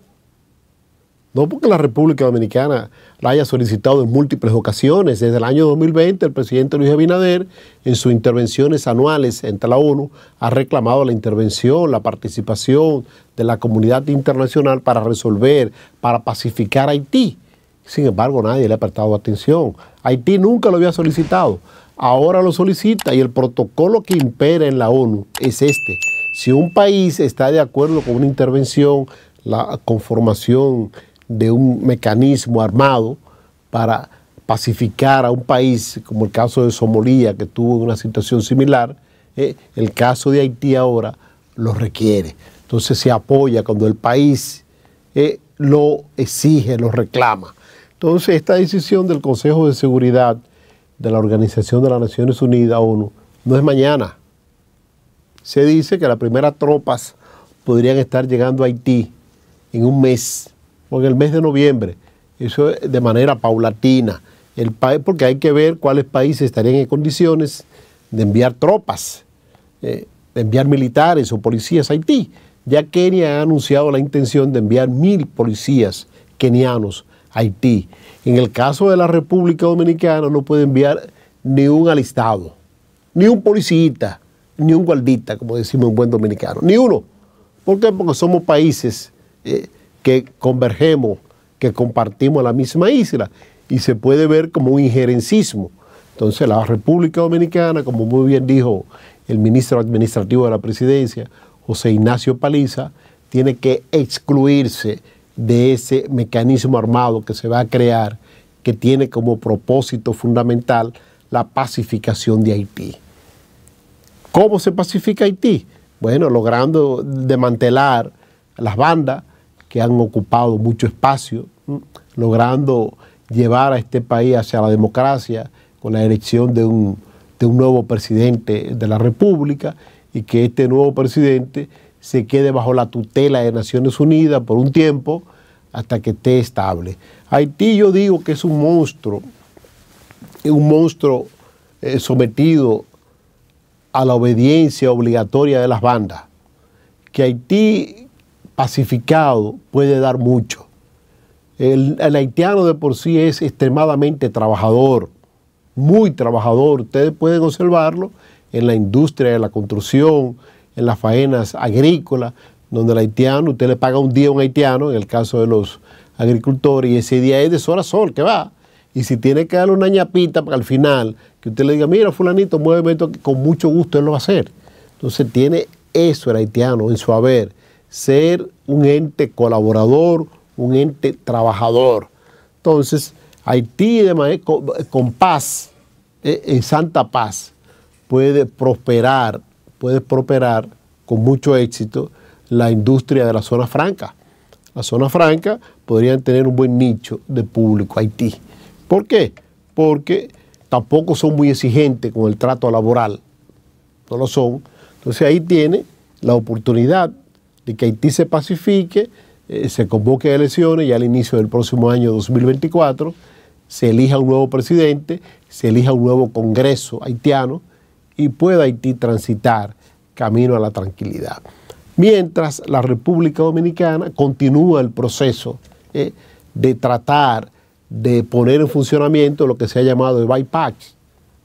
No porque la República Dominicana la haya solicitado en múltiples ocasiones. Desde el año 2020, el presidente Luis Abinader, en sus intervenciones anuales entre la ONU, ha reclamado la intervención, la participación de la comunidad internacional para resolver, para pacificar Haití. Sin embargo, nadie le ha prestado atención. Haití nunca lo había solicitado. Ahora lo solicita y el protocolo que impera en la ONU es este. Si un país está de acuerdo con una intervención, la conformación de un mecanismo armado para pacificar a un país, como el caso de Somalia, que tuvo una situación similar, eh, el caso de Haití ahora lo requiere. Entonces se apoya cuando el país eh, lo exige, lo reclama. Entonces esta decisión del Consejo de Seguridad de la Organización de las Naciones Unidas, ONU, no es mañana. Se dice que las primeras tropas podrían estar llegando a Haití en un mes o en el mes de noviembre. Eso de manera paulatina. El país, porque hay que ver cuáles países estarían en condiciones de enviar tropas, eh, de enviar militares o policías a Haití. Ya Kenia ha anunciado la intención de enviar mil policías kenianos a Haití. En el caso de la República Dominicana no puede enviar ni un alistado, ni un policita, ni un guardita, como decimos en buen dominicano, ni uno. ¿Por qué? Porque somos países eh, que convergemos, que compartimos la misma isla y se puede ver como un injerencismo. Entonces la República Dominicana, como muy bien dijo el ministro administrativo de la presidencia, José Ignacio Paliza, tiene que excluirse de ese mecanismo armado que se va a crear, que tiene como propósito fundamental la pacificación de Haití. ¿Cómo se pacifica Haití? Bueno, logrando desmantelar las bandas, que han ocupado mucho espacio, logrando llevar a este país hacia la democracia con la elección de un, nuevo presidente de la República y que este nuevo presidente se quede bajo la tutela de Naciones Unidas por un tiempo hasta que esté estable. Haití yo digo que es un monstruo, un monstruo eh, sometido a la obediencia obligatoria de las bandas. Que Haití pacificado puede dar mucho. El, haitiano de por sí es extremadamente trabajador, muy trabajador. Ustedes pueden observarlo en la industria de la construcción, en las faenas agrícolas, donde el haitiano, usted le paga un día a un haitiano, en el caso de los agricultores, y ese día es de sol a sol que va. Y si tiene que darle una ñapita para al final, que usted le diga, mira, fulanito, mueve, esto, con mucho gusto él lo va a hacer. Entonces tiene eso el haitiano en su haber ser un ente colaborador, un ente trabajador. Entonces, Haití de con, paz, eh, en santa paz, puede prosperar, puede prosperar con mucho éxito la industria de la zona franca. La zona franca podría tener un buen nicho de público, Haití. ¿Por qué? Porque tampoco son muy exigentes con el trato laboral. No lo son. Entonces ahí tiene la oportunidad de que Haití se pacifique, eh, se convoque a elecciones ya al inicio del próximo año 2024, se elija un nuevo presidente, se elija un nuevo Congreso haitiano y pueda Haití transitar camino a la tranquilidad. Mientras la República Dominicana continúa el proceso eh, de tratar de poner en funcionamiento lo que se ha llamado el bypass,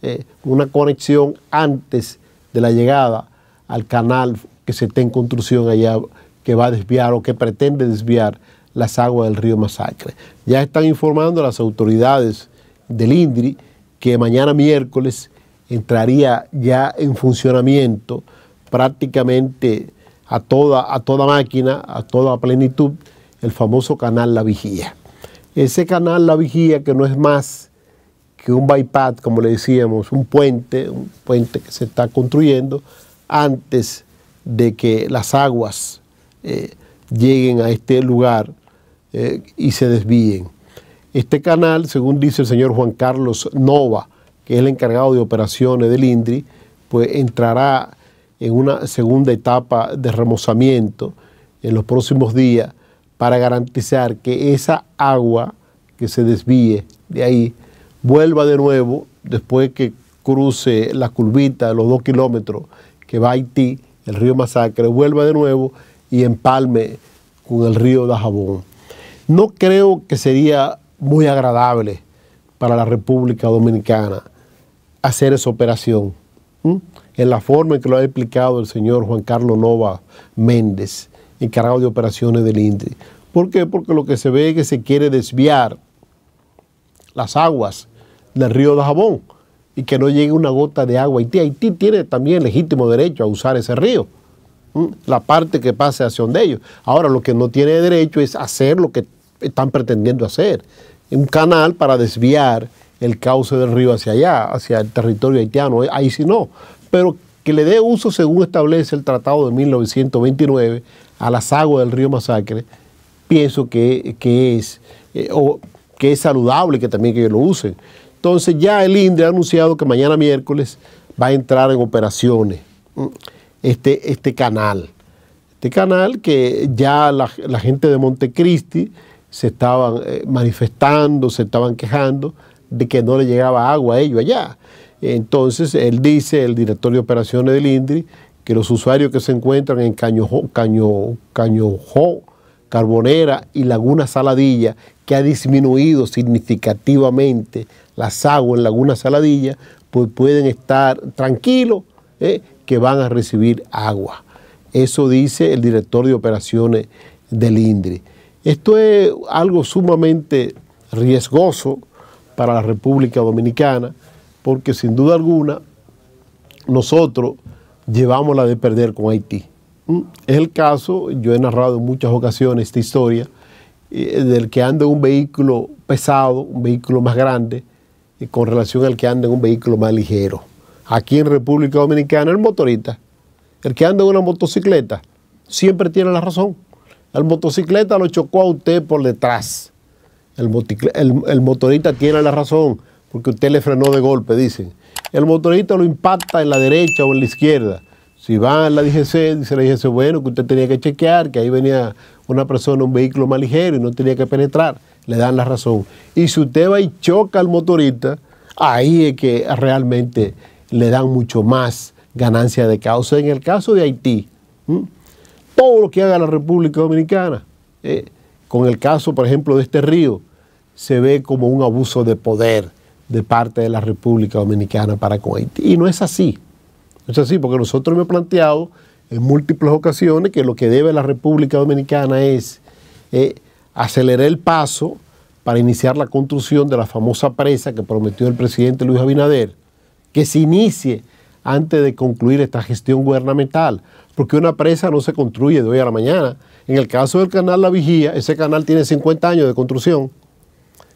eh, una conexión antes de la llegada al canal que se está en construcción allá que va a desviar o que pretende desviar las aguas del río Masacre. Ya están informando las autoridades del INDRI que mañana miércoles entraría ya en funcionamiento prácticamente a toda, a toda máquina, a toda plenitud, el famoso canal La Vigía. Ese canal La Vigía que no es más que un bypass, como le decíamos, un puente, un puente que se está construyendo antes de que las aguas eh, lleguen a este lugar eh, y se desvíen. Este canal, según dice el señor Juan Carlos Nova, que es el encargado de operaciones del INDRI, pues entrará en una segunda etapa de remozamiento en los próximos días para garantizar que esa agua que se desvíe de ahí vuelva de nuevo después que cruce la curvita de los dos kilómetros que va a Haití el río Masacre, vuelva de nuevo y empalme con el río Dajabón. No creo que sería muy agradable para la República Dominicana hacer esa operación, en la forma en que lo ha explicado el señor Juan Carlos Nova Méndez, encargado de operaciones del INDRI. ¿Por qué? Porque lo que se ve es que se quiere desviar las aguas del río Dajabón y que no llegue una gota de agua a Haití. Haití tiene también legítimo derecho a usar ese río, la parte que pase hacia donde ellos. Ahora, lo que no tiene derecho es hacer lo que están pretendiendo hacer, un canal para desviar el cauce del río hacia allá, hacia el territorio haitiano, eh, ahí sí no, pero que le dé uso, según establece el Tratado de 1929, a las aguas del río Masacre, pienso que, es, eh, o, que es saludable que también que ellos lo usen. Entonces ya el INDRE ha anunciado que mañana miércoles va a entrar en operaciones mm, este, este canal. Este canal que ya la, gente de Montecristi se estaban eh, manifestando, se estaban quejando de que no le llegaba agua a ellos allá. Entonces, él dice, el director de operaciones del INDRI, que los usuarios que se encuentran en Cañojo, Cañojo, Carbonera y Laguna Saladilla, ha disminuido significativamente las aguas en Laguna Saladilla, pues pueden estar tranquilos eh, que van a recibir agua. Eso dice el director de operaciones del INDRI. Esto es algo sumamente riesgoso para la República Dominicana, porque sin duda alguna nosotros llevamos la de perder con Haití. Mm, es el caso, yo he narrado en muchas ocasiones esta historia, eh, del que anda en un vehículo pesado, un vehículo más grande, y eh, con relación al que anda en un vehículo más ligero. Aquí en República Dominicana, el motorista, el que anda en una motocicleta, siempre tiene la razón. El motocicleta lo chocó a usted por detrás. El, el motorista tiene la razón porque usted le frenó de golpe, dicen. El motorista lo impacta en la derecha o en la izquierda si van a la DGC, dice la DGC, bueno, que usted tenía que chequear, que ahí venía una persona, un vehículo más ligero y no tenía que penetrar, le dan la razón. Y si usted va y choca al motorista, ahí es que realmente le dan mucho más ganancia de causa. En el caso de Haití, todo lo que haga la República Dominicana, eh, con el caso, por ejemplo, de este río, se ve como un abuso de poder de parte de la República Dominicana para con Haití. Y no es así. Es así, porque nosotros hemos planteado en múltiples ocasiones que lo que debe la República Dominicana es eh, acelerar el paso para iniciar la construcción de la famosa presa que prometió el presidente Luis Abinader, que se inicie antes de concluir esta gestión gubernamental, porque una presa no se construye de hoy a la mañana. En el caso del canal La Vigía, ese canal tiene 50 años de construcción.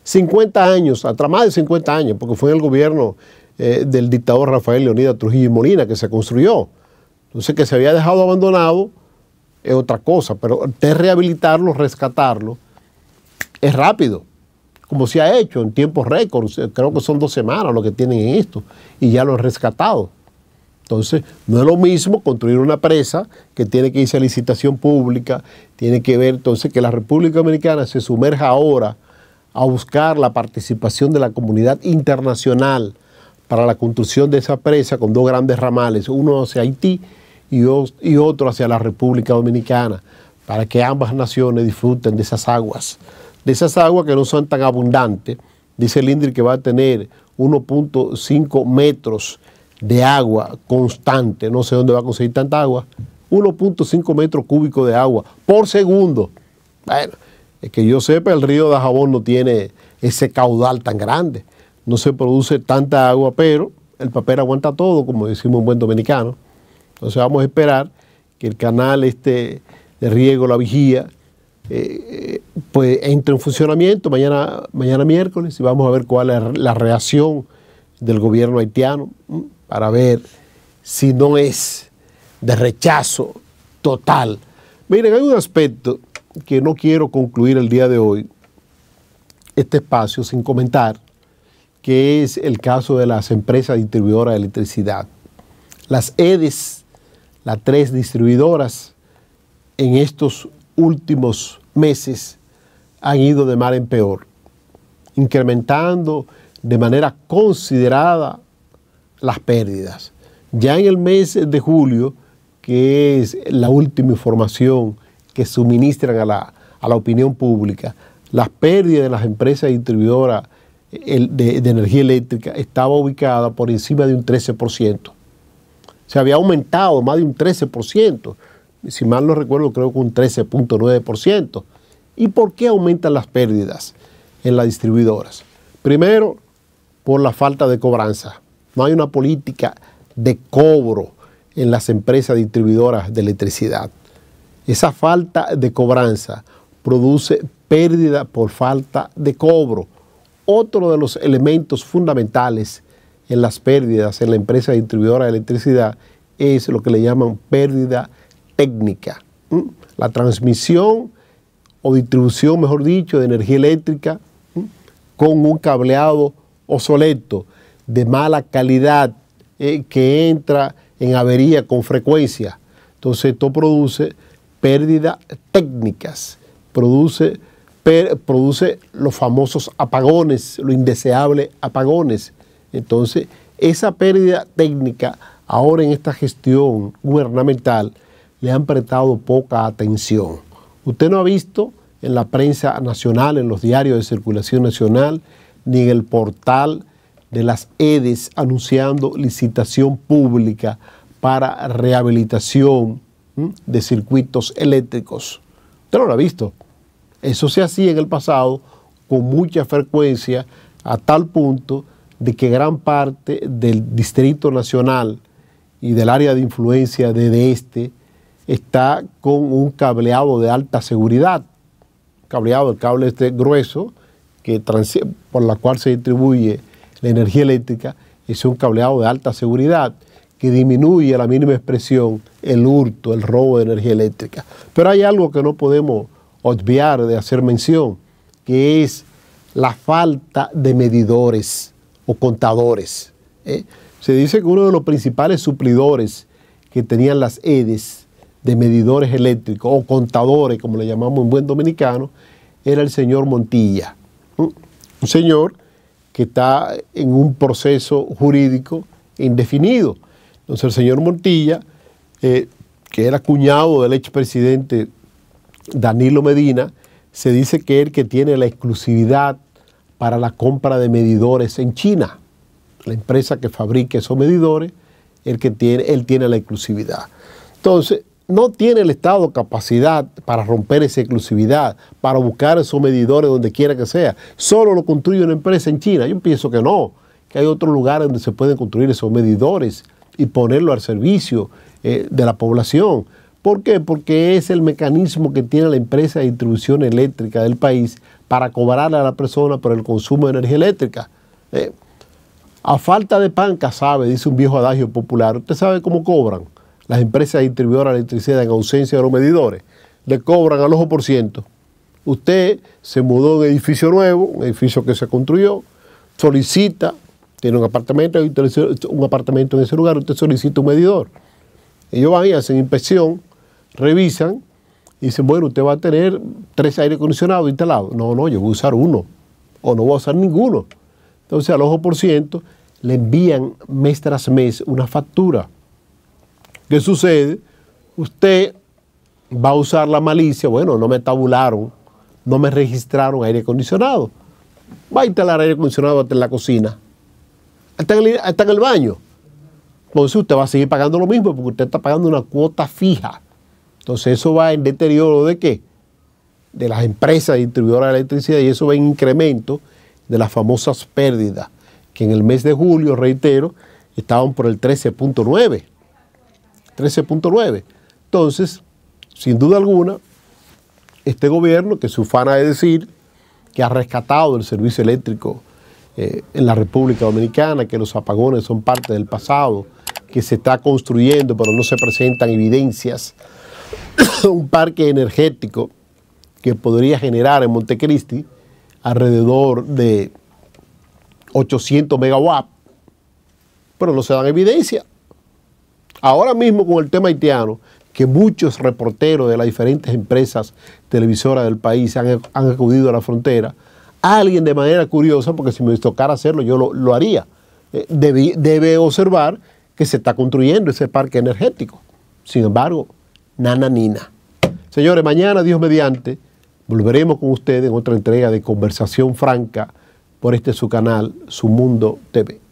50 años, hasta más de 50 años, porque fue el gobierno eh, del dictador Rafael Leonida Trujillo y Molina, que se construyó. Entonces, que se había dejado abandonado es otra cosa, pero de rehabilitarlo, rescatarlo, es rápido, como se ha hecho en tiempos récord, eh, creo que son dos semanas lo que tienen en esto, y ya lo han rescatado. Entonces, no es lo mismo construir una presa que tiene que irse a licitación pública, tiene que ver entonces que la República Dominicana se sumerja ahora a buscar la participación de la comunidad internacional para la construcción de esa presa con dos grandes ramales, uno hacia Haití y, otro hacia la República Dominicana, para que ambas naciones disfruten de esas aguas, de esas aguas que no son tan abundantes. Dice Lindri que va a tener 1.5 metros de agua constante, no sé dónde va a conseguir tanta agua, 1.5 metros cúbicos de agua por segundo. Bueno, es que yo sepa, el río de no tiene ese caudal tan grande no se produce tanta agua, pero el papel aguanta todo, como decimos un buen dominicano. Entonces vamos a esperar que el canal este de riego, la vigía, eh, eh, pues entre en funcionamiento mañana, mañana miércoles y vamos a ver cuál es la reacción del gobierno haitiano mm, para ver si no es de rechazo total. Miren, hay un aspecto que no quiero concluir el día de hoy, este espacio, sin comentar, que es el caso de las empresas distribuidoras de electricidad. Las EDES, las tres distribuidoras, en estos últimos meses han ido de mal en peor, incrementando de manera considerada las pérdidas. Ya en el mes de julio, que es la última información que suministran a la, a la opinión pública, las pérdidas de las empresas distribuidoras de, energía eléctrica estaba ubicada por encima de un 13%. Se había aumentado más de un 13%. Si mal no recuerdo, creo que un 13.9%. ¿Y por qué aumentan las pérdidas en las distribuidoras? Primero, por la falta de cobranza. No hay una política de cobro en las empresas distribuidoras de electricidad. Esa falta de cobranza produce pérdida por falta de cobro otro de los elementos fundamentales en las pérdidas en la empresa distribuidora de electricidad es lo que le llaman pérdida técnica. La transmisión o distribución, mejor dicho, de energía eléctrica con un cableado obsoleto de mala calidad eh, que entra en avería con frecuencia. Entonces esto produce pérdidas técnicas, produce produce los famosos apagones, lo indeseable apagones. Entonces, esa pérdida técnica ahora en esta gestión gubernamental le han prestado poca atención. Usted no ha visto en la prensa nacional, en los diarios de circulación nacional, ni en el portal de las EDES anunciando licitación pública para rehabilitación de circuitos eléctricos. Usted no lo ha visto. Eso se hacía en el pasado con mucha frecuencia a tal punto de que gran parte del Distrito Nacional y del área de influencia de este está con un cableado de alta seguridad. Cableado, el cable este grueso, que por la cual se distribuye la energía eléctrica, es un cableado de alta seguridad que disminuye a la mínima expresión el hurto, el robo de energía eléctrica. Pero hay algo que no podemos de hacer mención, que es la falta de medidores o contadores. ¿eh? Se dice que uno de los principales suplidores que tenían las EDES de medidores eléctricos o contadores, como le llamamos en buen dominicano, era el señor Montilla. Un señor que está en un proceso jurídico indefinido. Entonces el señor Montilla, eh, que era cuñado del expresidente Danilo Medina, se dice que es el que tiene la exclusividad para la compra de medidores en China. La empresa que fabrica esos medidores, el que tiene, él tiene la exclusividad. Entonces, no tiene el Estado capacidad para romper esa exclusividad, para buscar esos medidores donde quiera que sea. Solo lo construye una empresa en China. Yo pienso que no, que hay otros lugares donde se pueden construir esos medidores y ponerlo al servicio eh, de la población. ¿Por qué? Porque es el mecanismo que tiene la empresa de distribución eléctrica del país para cobrarle a la persona por el consumo de energía eléctrica. Eh, a falta de pan, sabe, dice un viejo adagio popular. Usted sabe cómo cobran las empresas distribuidoras de electricidad en ausencia de los medidores. Le cobran al ojo por ciento. Usted se mudó a un edificio nuevo, un edificio que se construyó, solicita, tiene un apartamento, un apartamento en ese lugar, usted solicita un medidor. Ellos van y hacen inspección, revisan y dicen, bueno, usted va a tener tres aire acondicionados instalados. No, no, yo voy a usar uno o no voy a usar ninguno. Entonces al ojo por ciento le envían mes tras mes una factura. ¿Qué sucede? Usted va a usar la malicia, bueno, no me tabularon, no me registraron aire acondicionado. Va a instalar aire acondicionado en la cocina, Está en en el baño. Entonces usted va a seguir pagando lo mismo porque usted está pagando una cuota fija. Entonces eso va en deterioro de qué? De las empresas distribuidoras de electricidad y eso va en incremento de las famosas pérdidas, que en el mes de julio, reitero, estaban por el 13.9. 13.9. Entonces, sin duda alguna, este gobierno, que se ufana de decir que ha rescatado el servicio eléctrico eh, en la República Dominicana, que los apagones son parte del pasado, que se está construyendo, pero no se presentan evidencias un parque energético que podría generar en Montecristi alrededor de 800 megawatts, pero no se dan evidencia. Ahora mismo con el tema haitiano, que muchos reporteros de las diferentes empresas televisoras del país han, acudido a la frontera, alguien de manera curiosa, porque si me tocara hacerlo yo lo, haría, eh, debe observar que se está construyendo ese parque energético. Sin embargo, Nina, Señores, mañana, Dios mediante, volveremos con ustedes en otra entrega de Conversación Franca por este su canal, Su Mundo TV.